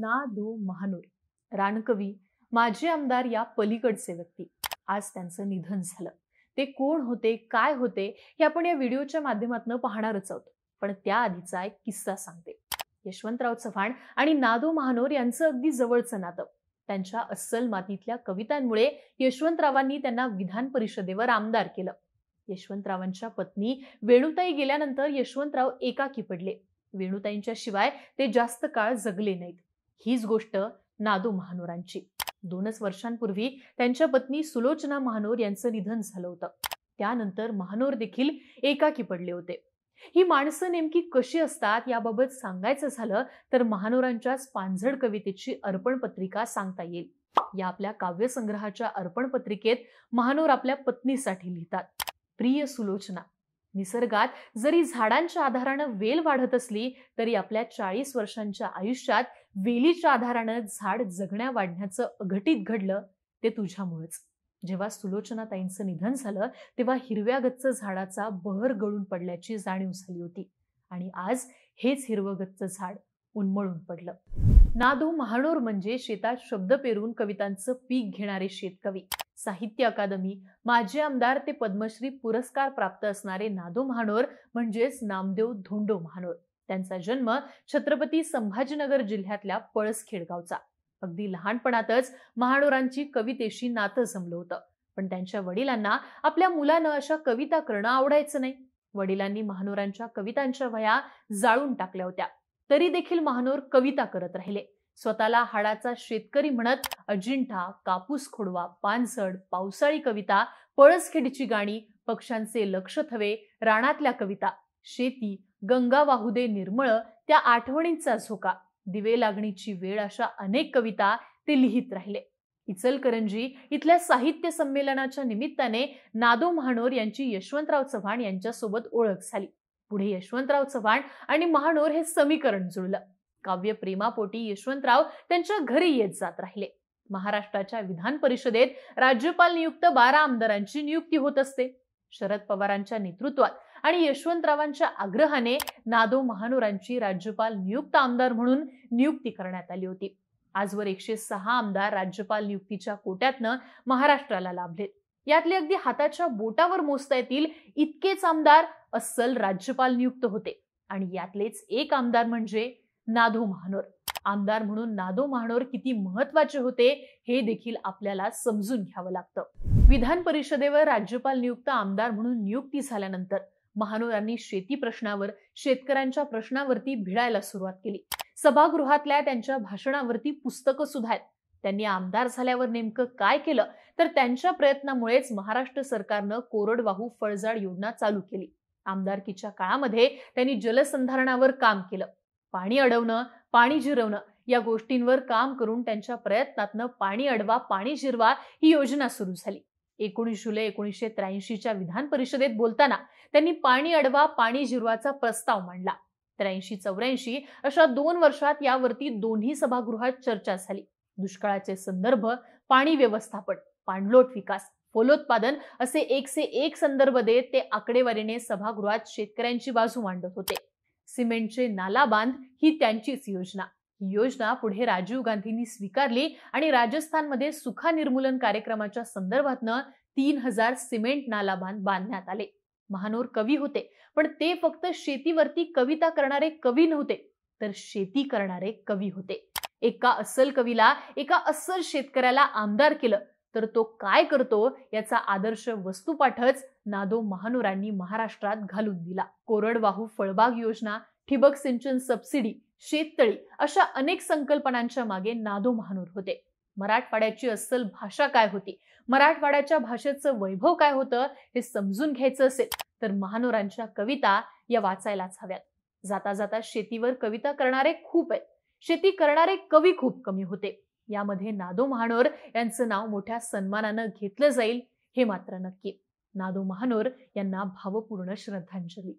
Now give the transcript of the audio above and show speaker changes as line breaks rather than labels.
ना दो महानूर रानकवी माजी आमदार या पलीकडचे व्यक्ती आज त्यांचं निधन झालं ते कोण होते काय होते हे आपण या व्हिडिओच्या माध्यमातून पाहणारच आहोत पण त्याआधीचा एक किस्सा सांगते यशवंतराव चव्हाण आणि नादो महानोर यांचं अगदी जवळचं नातं त्यांच्या अस्सल मातीतल्या कवितांमुळे यशवंतरावांनी त्यांना विधान परिषदेवर आमदार केलं यशवंतरावांच्या पत्नी वेणुताई गेल्यानंतर यशवंतराव एकाकी पडले वेणुताईंच्या शिवाय ते जास्त काळ जगले नाहीत हीच गोष्ट नादू महानोरांची दोनच वर्षांपूर्वी त्यांच्या पत्नी सुलोचना महानोर यांचं निधन झालं होतं त्यानंतर महानोर देखील एकाकी पडले होते ही माणसं नेमकी कशी असतात याबाबत सांगायचं झालं तर महानोरांच्याच पांझड कवितेची अर्पण पत्रिका सांगता येईल या आपल्या काव्यसंग्रहाच्या अर्पण पत्रिकेत महानोर आपल्या पत्नीसाठी लिहितात प्रिय सुलोचना निसर्गात जरी झाडांच्या आधारानं वेल वाढत असली तरी आपल्या चाळीस वर्षांच्या आयुष्यात वेलीच्या आधारानं झाड जगण्या वाढण्याचं अघटित घडलं ते तुझ्यामुळेच जेव्हा सुलोचनाताईंचं निधन झालं तेव्हा हिरव्या गच्च झाडाचा बहर गळून पडल्याची जाणीव झाली होती आणि आज हेच हिरवगच्च झाड उन्मळून पडलं नादो महानोर म्हणजे शेतात शब्द पेरून कवितांचं पीक घेणारे शेतकवी साहित्य अकादमी माजी आमदार ते पद्मश्री पुरस्कार प्राप्त असणारे नादो महानोर म्हणजेच नामदेव धोंडो महानोर त्यांचा जन्म छत्रपती संभाजीनगर जिल्ह्यातल्या पळसखेडगावचा अगदी लहानपणातच महानोरांची कवितेशी नातं जमलं होतं पण त्यांच्या वडिलांना आपल्या मुलानं अशा कविता करणं आवडायचं नाही वडिलांनी महानोरांच्या कवितांच्या वया जाळून टाकल्या होत्या तरी देखील महानोर कविता करत राहिले स्वतःला हाडाचा शेतकरी म्हणत अजिंठा कापूस खोडवा पानसड पावसाळी कविता पळसखेडीची गाणी पक्षांचे लक्ष थवे रानातल्या कविता शेती गंगा वाहुदे निर्मळ त्या आठवणींचा झोका दिवे लागणीची वेळ अशा अनेक कविता ते लिहित राहिले इचलकरंजी इथल्या साहित्य संमेलनाच्या निमित्ताने नादो महानोर यांची यशवंतराव चव्हाण यांच्यासोबत ओळख झाली पुढे यशवंतराव चव्हाण आणि महानोर हे समीकरण जुळलं काव्य प्रेमापोटी यशवंतराव त्यांच्या घरी येत जात राहिले महाराष्ट्राच्या विधान परिषदेत राज्यपाल नियुक्त बारा आमदारांची नियुक्ती होत असते शरद पवारांच्या नेतृत्वात आणि यशवंतरावांच्या आग्रहाने नादो महानोरांची राज्यपाल नियुक्त आमदार म्हणून नियुक्ती करण्यात आली होती आजवर एकशे सहा आमदार राज्यपाल नियुक्तीच्या कोट्यातनं महाराष्ट्राला लाभले यातले अगदी हाताच्या बोटावर मोजता येतील इतकेच आमदार अस्सल राज्यपाल नियुक्त होते आणि यातलेच एक आमदार म्हणजे नाधो महानोर आमदार म्हणून नादो महानोर किती महत्वाचे होते हे देखील आपल्याला समजून घ्यावं लागतं विधान परिषदेवर राज्यपाल नियुक्त आमदार म्हणून नियुक्ती झाल्यानंतर महानोरांनी शेती प्रश्नावर शेतकऱ्यांच्या प्रश्नावरती भिडायला सुरुवात केली सभागृहातल्या त्यांच्या भाषणावरती पुस्तकं सुद्धा आहेत त्यांनी आमदार झाल्यावर नेमकं काय केलं तर त्यांच्या प्रयत्नामुळेच महाराष्ट्र सरकारनं कोरडवाहू फळझाड योजना चालू केली आमदारकीच्या काळामध्ये त्यांनी जलसंधारणावर काम केलं पाणी अडवणं पाणी जिरवणं या गोष्टींवर काम करून त्यांच्या प्रयत्नातनं पाणी अडवा पाणी जिरवा ही योजना सुरू झाली एकोणीस जुलै एकोणीसशे त्र्याऐंशीच्या विधान परिषदेत बोलताना त्यांनी पाणी अडवा पाणी जिरवाचा प्रस्ताव मांडला त्र्याऐंशी चौऱ्याऐंशी अशा दोन वर्षात यावरती दोन्ही सभागृहात चर्चा झाली दुष्काळाचे संदर्भ पाणी व्यवस्थापन पाणलोट विकास फलोत्पादन असे एकसे एक संदर्भ देत ते आकडेवारीने सभागृहात शेतकऱ्यांची बाजू मांडत होते सिमेंटचे नाला बांध ही त्यांचीच योजना ही योजना पुढे राजीव गांधींनी स्वीकारली आणि राजस्थानमध्ये सुखा निर्मूलन कार्यक्रमाच्या संदर्भातनं तीन हजार सिमेंट नाला बांध बांधण्यात आले महानोर कवी होते पण ते फक्त शेतीवरती कविता करणारे कवी नव्हते तर शेती करणारे कवी होते एका अस्सल कवीला एका अस्सल शेतकऱ्याला आमदार केलं तर तो काय करतो याचा आदर्श वस्तुपाठच नादो महानुरांनी महाराष्ट्रात घालून दिला कोरडवाहू फळबाग योजना ठिबक सिंचन सबसिडी शेततळी अशा अनेक संकल्पनांच्या मागे नादो महानूर होते मराठवाड्याची अस्सल भाषा काय होती मराठवाड्याच्या भाषेचं वैभव काय होतं हे समजून घ्यायचं असेल तर महानोरांच्या कविता या वाचायलाच हव्यात जाता जाता शेतीवर कविता करणारे खूप आहेत शेती करणारे कवी खूप कमी होते यामध्ये नादो महानोर यांचं नाव मोठ्या सन्मानानं घेतलं जाईल हे मात्र नक्की नादो महानोर यांना भावपूर्ण श्रद्धांजली